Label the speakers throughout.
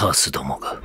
Speaker 1: カースどもが。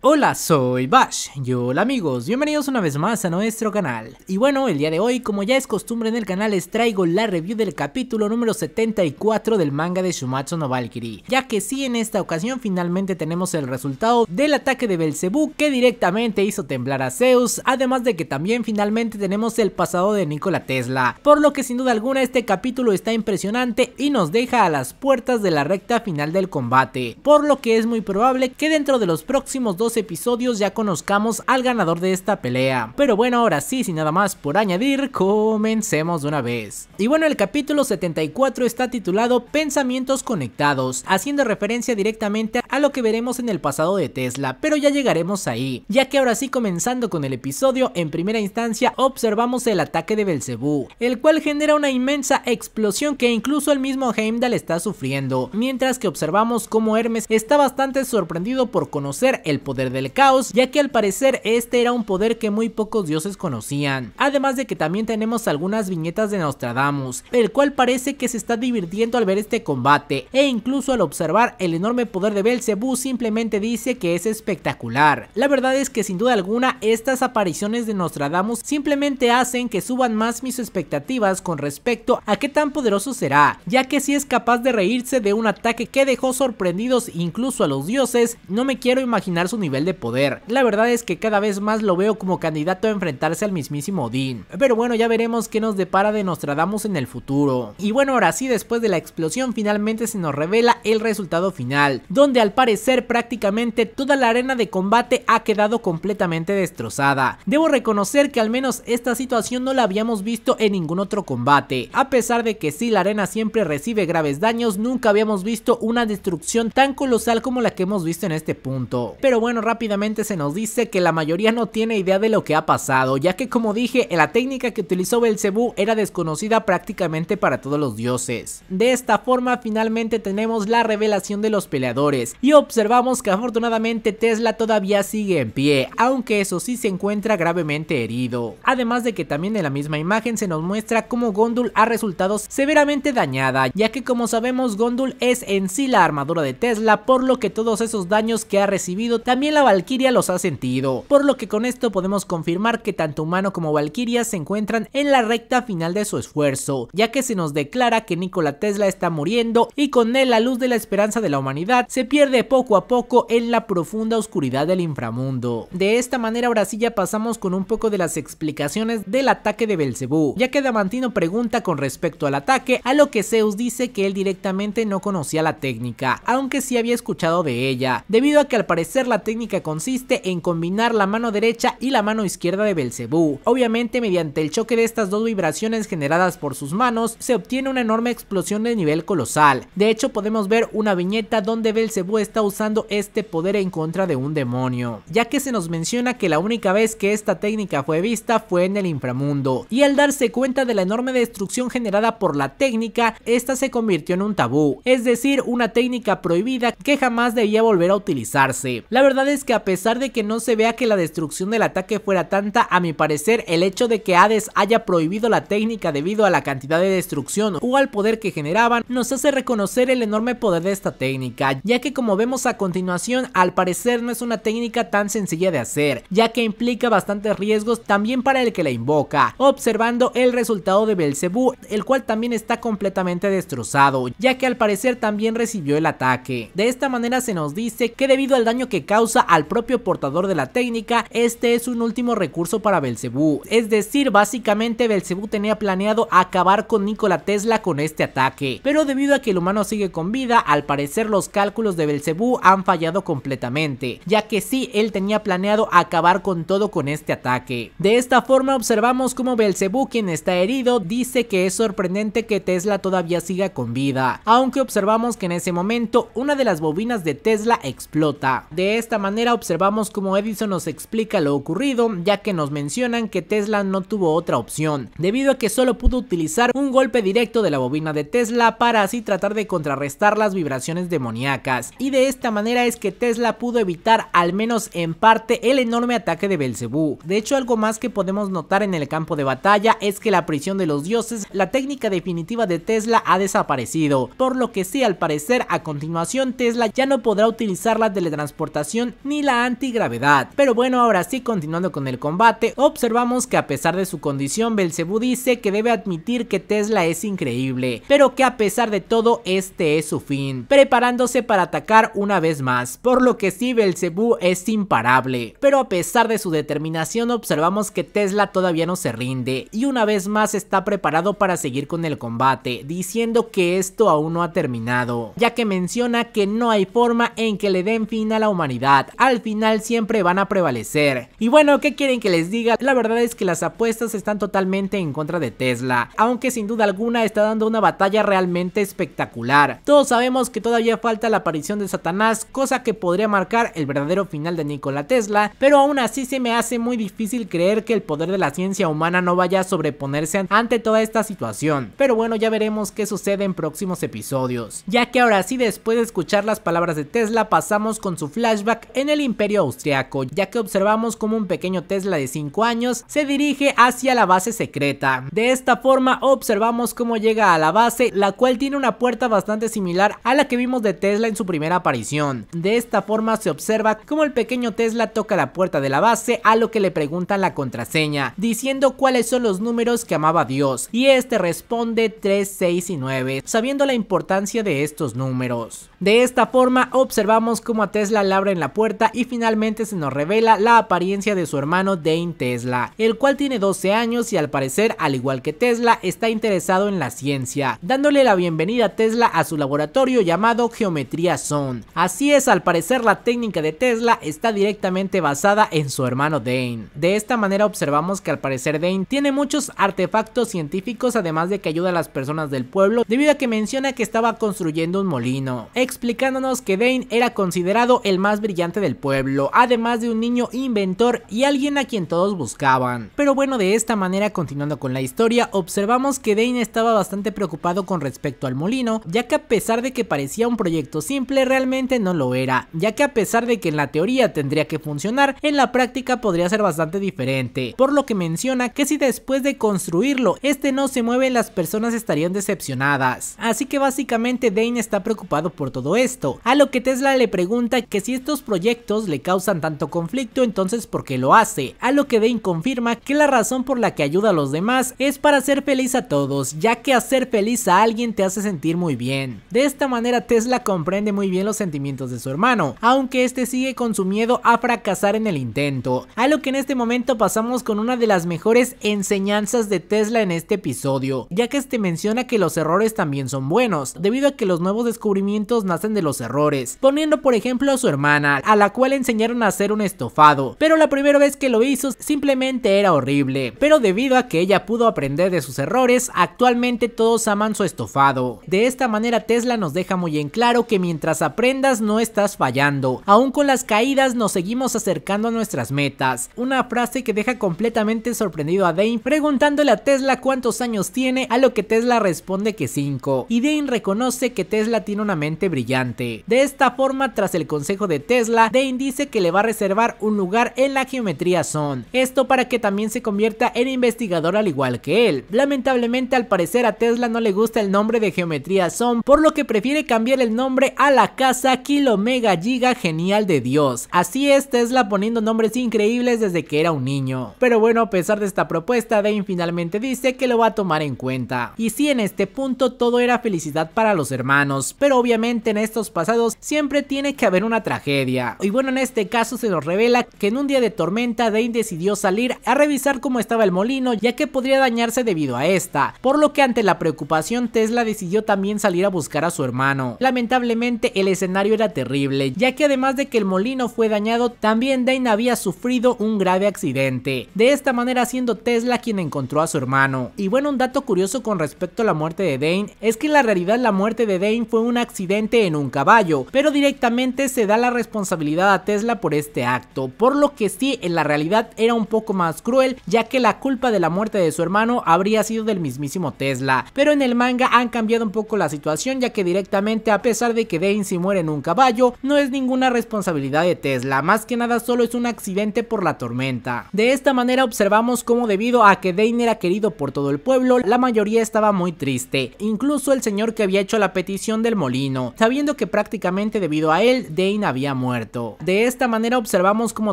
Speaker 1: Hola, soy Bash y hola amigos, bienvenidos una vez más a nuestro canal. Y bueno, el día de hoy, como ya es costumbre en el canal, les traigo la review del capítulo número 74 del manga de Shumatsu no Valkyrie, ya que sí, en esta ocasión finalmente tenemos el resultado del ataque de Belzebú que directamente hizo temblar a Zeus, además de que también finalmente tenemos el pasado de Nikola Tesla, por lo que sin duda alguna este capítulo está impresionante y nos deja a las puertas de la recta final del combate, por lo que es muy probable que dentro de los próximos dos episodios ya conozcamos al ganador de esta pelea. Pero bueno, ahora sí, sin nada más por añadir, comencemos de una vez. Y bueno, el capítulo 74 está titulado Pensamientos conectados, haciendo referencia directamente a lo que veremos en el pasado de Tesla, pero ya llegaremos ahí, ya que ahora sí comenzando con el episodio, en primera instancia observamos el ataque de Belcebú, el cual genera una inmensa explosión que incluso el mismo Heimdall está sufriendo, mientras que observamos cómo Hermes está bastante sorprendido por conocer el poder del caos, ya que al parecer este era un poder que muy pocos dioses conocían. Además de que también tenemos algunas viñetas de Nostradamus, el cual parece que se está divirtiendo al ver este combate, e incluso al observar el enorme poder de Belzebú simplemente dice que es espectacular. La verdad es que sin duda alguna estas apariciones de Nostradamus simplemente hacen que suban más mis expectativas con respecto a qué tan poderoso será, ya que si es capaz de reírse de un ataque que dejó sorprendidos incluso a los dioses, no me quiero imaginar su nivel nivel de poder. La verdad es que cada vez más lo veo como candidato a enfrentarse al mismísimo Odín. Pero bueno, ya veremos qué nos depara de Nostradamus en el futuro. Y bueno, ahora sí, después de la explosión finalmente se nos revela el resultado final, donde al parecer prácticamente toda la arena de combate ha quedado completamente destrozada. Debo reconocer que al menos esta situación no la habíamos visto en ningún otro combate. A pesar de que sí, la arena siempre recibe graves daños, nunca habíamos visto una destrucción tan colosal como la que hemos visto en este punto. Pero bueno, rápidamente se nos dice que la mayoría no tiene idea de lo que ha pasado, ya que como dije, la técnica que utilizó Belcebú era desconocida prácticamente para todos los dioses. De esta forma, finalmente tenemos la revelación de los peleadores, y observamos que afortunadamente Tesla todavía sigue en pie, aunque eso sí se encuentra gravemente herido. Además de que también en la misma imagen se nos muestra cómo Gondul ha resultado severamente dañada, ya que como sabemos Gondul es en sí la armadura de Tesla, por lo que todos esos daños que ha recibido también la Valkyria los ha sentido, por lo que con esto podemos confirmar que tanto humano como Valquiria se encuentran en la recta final de su esfuerzo, ya que se nos declara que Nikola Tesla está muriendo y con él la luz de la esperanza de la humanidad se pierde poco a poco en la profunda oscuridad del inframundo. De esta manera ahora sí ya pasamos con un poco de las explicaciones del ataque de Belcebú, ya que Damantino pregunta con respecto al ataque, a lo que Zeus dice que él directamente no conocía la técnica, aunque sí había escuchado de ella, debido a que al parecer la técnica técnica consiste en combinar la mano derecha y la mano izquierda de Belcebú. Obviamente, mediante el choque de estas dos vibraciones generadas por sus manos, se obtiene una enorme explosión de nivel colosal. De hecho, podemos ver una viñeta donde Belcebú está usando este poder en contra de un demonio, ya que se nos menciona que la única vez que esta técnica fue vista fue en el inframundo, y al darse cuenta de la enorme destrucción generada por la técnica, esta se convirtió en un tabú, es decir, una técnica prohibida que jamás debía volver a utilizarse. La verdad es que a pesar de que no se vea que la destrucción del ataque fuera tanta, a mi parecer el hecho de que Hades haya prohibido la técnica debido a la cantidad de destrucción o al poder que generaban, nos hace reconocer el enorme poder de esta técnica, ya que como vemos a continuación, al parecer no es una técnica tan sencilla de hacer, ya que implica bastantes riesgos también para el que la invoca, observando el resultado de Belcebú, el cual también está completamente destrozado, ya que al parecer también recibió el ataque. De esta manera se nos dice que debido al daño que causa al propio portador de la técnica, este es un último recurso para Belcebú. Es decir, básicamente Belcebú tenía planeado acabar con Nikola Tesla con este ataque, pero debido a que el humano sigue con vida, al parecer los cálculos de Belcebú han fallado completamente, ya que sí, él tenía planeado acabar con todo con este ataque. De esta forma observamos cómo Belcebú, quien está herido, dice que es sorprendente que Tesla todavía siga con vida, aunque observamos que en ese momento una de las bobinas de Tesla explota. De esta manera observamos como Edison nos explica lo ocurrido, ya que nos mencionan que Tesla no tuvo otra opción, debido a que solo pudo utilizar un golpe directo de la bobina de Tesla para así tratar de contrarrestar las vibraciones demoníacas, y de esta manera es que Tesla pudo evitar al menos en parte el enorme ataque de Belcebú. De hecho, algo más que podemos notar en el campo de batalla es que la prisión de los dioses, la técnica definitiva de Tesla ha desaparecido, por lo que sí al parecer a continuación Tesla ya no podrá utilizar la teletransportación ni la antigravedad. Pero bueno, ahora sí, continuando con el combate, observamos que a pesar de su condición, Belcebú dice que debe admitir que Tesla es increíble, pero que a pesar de todo, este es su fin, preparándose para atacar una vez más, por lo que sí, Belcebú es imparable. Pero a pesar de su determinación, observamos que Tesla todavía no se rinde, y una vez más está preparado para seguir con el combate, diciendo que esto aún no ha terminado, ya que menciona que no hay forma en que le den fin a la humanidad al final siempre van a prevalecer. Y bueno, ¿qué quieren que les diga? La verdad es que las apuestas están totalmente en contra de Tesla, aunque sin duda alguna está dando una batalla realmente espectacular. Todos sabemos que todavía falta la aparición de Satanás, cosa que podría marcar el verdadero final de Nikola Tesla, pero aún así se me hace muy difícil creer que el poder de la ciencia humana no vaya a sobreponerse ante toda esta situación. Pero bueno, ya veremos qué sucede en próximos episodios. Ya que ahora sí, después de escuchar las palabras de Tesla, pasamos con su flashback en el Imperio Austriaco, ya que observamos como un pequeño Tesla de 5 años se dirige hacia la base secreta. De esta forma observamos cómo llega a la base, la cual tiene una puerta bastante similar a la que vimos de Tesla en su primera aparición. De esta forma se observa cómo el pequeño Tesla toca la puerta de la base a lo que le preguntan la contraseña, diciendo cuáles son los números que amaba Dios, y este responde 3, 6 y 9, sabiendo la importancia de estos números. De esta forma observamos cómo a Tesla le abren la puerta y finalmente se nos revela la apariencia de su hermano Dane Tesla, el cual tiene 12 años y al parecer al igual que Tesla está interesado en la ciencia, dándole la bienvenida a Tesla a su laboratorio llamado Geometría Zone. Así es, al parecer la técnica de Tesla está directamente basada en su hermano Dane. De esta manera observamos que al parecer Dane tiene muchos artefactos científicos además de que ayuda a las personas del pueblo debido a que menciona que estaba construyendo un molino explicándonos que Dane era considerado el más brillante del pueblo, además de un niño inventor y alguien a quien todos buscaban. Pero bueno, de esta manera, continuando con la historia, observamos que Dane estaba bastante preocupado con respecto al molino, ya que a pesar de que parecía un proyecto simple, realmente no lo era, ya que a pesar de que en la teoría tendría que funcionar, en la práctica podría ser bastante diferente, por lo que menciona que si después de construirlo este no se mueve las personas estarían decepcionadas. Así que básicamente Dane está preocupado por todo todo esto, a lo que Tesla le pregunta que si estos proyectos le causan tanto conflicto entonces por qué lo hace, a lo que Dane confirma que la razón por la que ayuda a los demás es para hacer feliz a todos, ya que hacer feliz a alguien te hace sentir muy bien. De esta manera Tesla comprende muy bien los sentimientos de su hermano, aunque este sigue con su miedo a fracasar en el intento, a lo que en este momento pasamos con una de las mejores enseñanzas de Tesla en este episodio, ya que este menciona que los errores también son buenos, debido a que los nuevos descubrimientos hacen de los errores, poniendo por ejemplo a su hermana, a la cual enseñaron a hacer un estofado, pero la primera vez que lo hizo simplemente era horrible, pero debido a que ella pudo aprender de sus errores, actualmente todos aman su estofado. De esta manera Tesla nos deja muy en claro que mientras aprendas no estás fallando, aún con las caídas nos seguimos acercando a nuestras metas, una frase que deja completamente sorprendido a Dane preguntándole a Tesla cuántos años tiene, a lo que Tesla responde que 5, y Dane reconoce que Tesla tiene una mente brillante brillante. De esta forma, tras el consejo de Tesla, Dane dice que le va a reservar un lugar en la geometría Zone, esto para que también se convierta en investigador al igual que él. Lamentablemente al parecer a Tesla no le gusta el nombre de geometría Zone, por lo que prefiere cambiar el nombre a la casa kilo mega Giga Genial de Dios. Así es Tesla poniendo nombres increíbles desde que era un niño. Pero bueno, a pesar de esta propuesta, Dane finalmente dice que lo va a tomar en cuenta. Y sí, en este punto todo era felicidad para los hermanos, pero obviamente en estos pasados, siempre tiene que haber una tragedia. Y bueno, en este caso se nos revela que en un día de tormenta Dane decidió salir a revisar cómo estaba el molino, ya que podría dañarse debido a esta, por lo que ante la preocupación Tesla decidió también salir a buscar a su hermano. Lamentablemente el escenario era terrible, ya que además de que el molino fue dañado, también Dane había sufrido un grave accidente, de esta manera siendo Tesla quien encontró a su hermano. Y bueno, un dato curioso con respecto a la muerte de Dane es que en la realidad la muerte de Dane fue un accidente en un caballo, pero directamente se da la responsabilidad a Tesla por este acto, por lo que sí en la realidad era un poco más cruel ya que la culpa de la muerte de su hermano habría sido del mismísimo Tesla, pero en el manga han cambiado un poco la situación ya que directamente a pesar de que se muere en un caballo, no es ninguna responsabilidad de Tesla, más que nada solo es un accidente por la tormenta. De esta manera observamos cómo debido a que Dane era querido por todo el pueblo, la mayoría estaba muy triste, incluso el señor que había hecho la petición del molino, sabiendo que prácticamente debido a él, Dane había muerto. De esta manera observamos cómo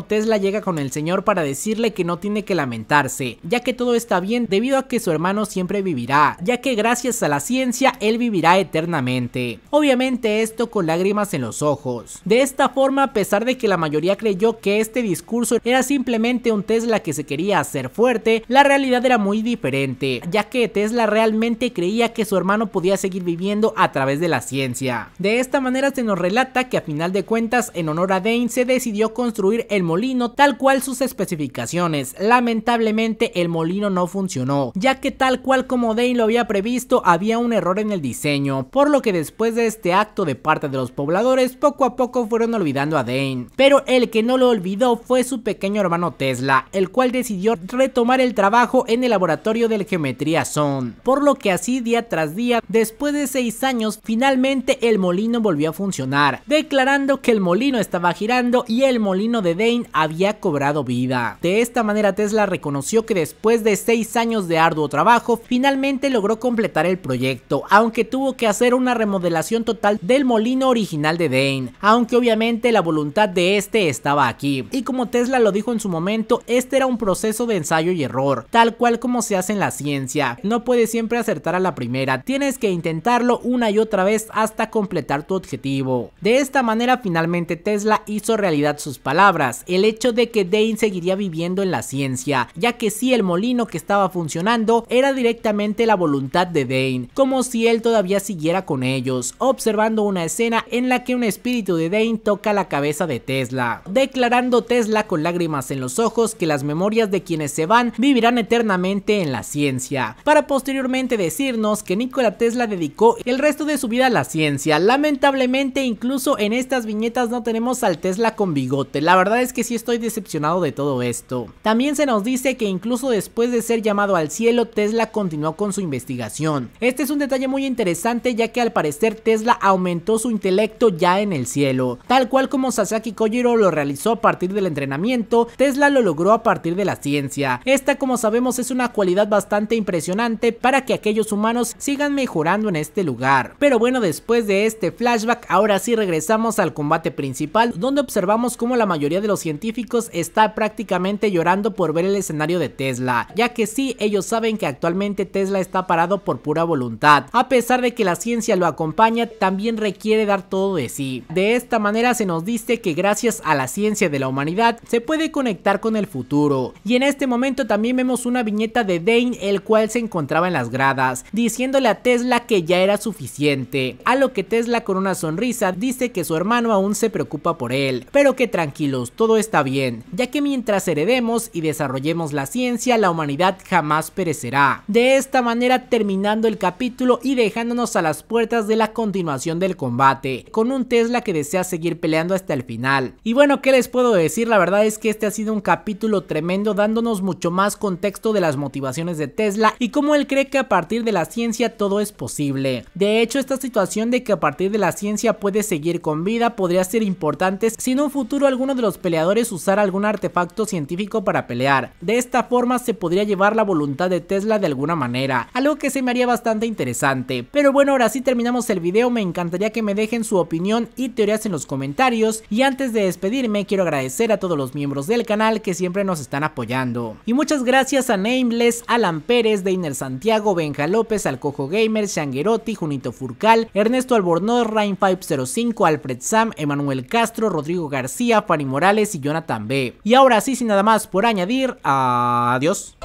Speaker 1: Tesla llega con el señor para decirle que no tiene que lamentarse, ya que todo está bien debido a que su hermano siempre vivirá, ya que gracias a la ciencia él vivirá eternamente. Obviamente esto con lágrimas en los ojos. De esta forma, a pesar de que la mayoría creyó que este discurso era simplemente un Tesla que se quería hacer fuerte, la realidad era muy diferente, ya que Tesla realmente creía que su hermano podía seguir viviendo a través de la ciencia. De esta manera se nos relata que a final de cuentas en honor a Dane se decidió construir el molino tal cual sus especificaciones. Lamentablemente el molino no funcionó, ya que tal cual como Dane lo había previsto había un error en el diseño, por lo que después de este acto de parte de los pobladores poco a poco fueron olvidando a Dane. Pero el que no lo olvidó fue su pequeño hermano Tesla, el cual decidió retomar el trabajo en el laboratorio del Geometría son, por lo que así día tras día, después de seis años, finalmente el molino molino volvió a funcionar, declarando que el molino estaba girando y el molino de Dane había cobrado vida. De esta manera Tesla reconoció que después de 6 años de arduo trabajo, finalmente logró completar el proyecto, aunque tuvo que hacer una remodelación total del molino original de Dane, aunque obviamente la voluntad de este estaba aquí. Y como Tesla lo dijo en su momento, este era un proceso de ensayo y error, tal cual como se hace en la ciencia. No puedes siempre acertar a la primera, tienes que intentarlo una y otra vez hasta completar tu objetivo. De esta manera finalmente Tesla hizo realidad sus palabras, el hecho de que Dane seguiría viviendo en la ciencia, ya que si el molino que estaba funcionando era directamente la voluntad de Dane, como si él todavía siguiera con ellos, observando una escena en la que un espíritu de Dane toca la cabeza de Tesla, declarando Tesla con lágrimas en los ojos que las memorias de quienes se van vivirán eternamente en la ciencia, para posteriormente decirnos que Nikola Tesla dedicó el resto de su vida a la ciencia, Lamentablemente incluso en estas viñetas no tenemos al Tesla con bigote. La verdad es que sí estoy decepcionado de todo esto. También se nos dice que incluso después de ser llamado al cielo, Tesla continuó con su investigación. Este es un detalle muy interesante ya que al parecer Tesla aumentó su intelecto ya en el cielo. Tal cual como Sasaki Kojiro lo realizó a partir del entrenamiento, Tesla lo logró a partir de la ciencia. Esta como sabemos es una cualidad bastante impresionante para que aquellos humanos sigan mejorando en este lugar. Pero bueno, después de esto este flashback, ahora sí regresamos al combate principal, donde observamos cómo la mayoría de los científicos está prácticamente llorando por ver el escenario de Tesla, ya que sí, ellos saben que actualmente Tesla está parado por pura voluntad, a pesar de que la ciencia lo acompaña, también requiere dar todo de sí. De esta manera se nos dice que gracias a la ciencia de la humanidad, se puede conectar con el futuro. Y en este momento también vemos una viñeta de Dane, el cual se encontraba en las gradas, diciéndole a Tesla que ya era suficiente, a lo que Tesla la con una sonrisa dice que su hermano aún se preocupa por él, pero que tranquilos, todo está bien, ya que mientras heredemos y desarrollemos la ciencia, la humanidad jamás perecerá. De esta manera terminando el capítulo y dejándonos a las puertas de la continuación del combate, con un Tesla que desea seguir peleando hasta el final. Y bueno, ¿qué les puedo decir? La verdad es que este ha sido un capítulo tremendo dándonos mucho más contexto de las motivaciones de Tesla y cómo él cree que a partir de la ciencia todo es posible. De hecho, esta situación de que a partir de la ciencia puede seguir con vida podría ser importantes si en un futuro alguno de los peleadores usara algún artefacto científico para pelear. De esta forma se podría llevar la voluntad de Tesla de alguna manera, algo que se me haría bastante interesante. Pero bueno, ahora sí terminamos el video, me encantaría que me dejen su opinión y teorías en los comentarios y antes de despedirme quiero agradecer a todos los miembros del canal que siempre nos están apoyando. Y muchas gracias a Nameless, Alan Pérez, Deiner Santiago, Benja López, Alcojo Gamer, Shanguerotti, Junito Furcal, Ernesto Albornoz, no Rain 505, Alfred Sam, Emanuel Castro, Rodrigo García, Fanny Morales y Jonathan B. Y ahora sí, sin nada más por añadir, adiós.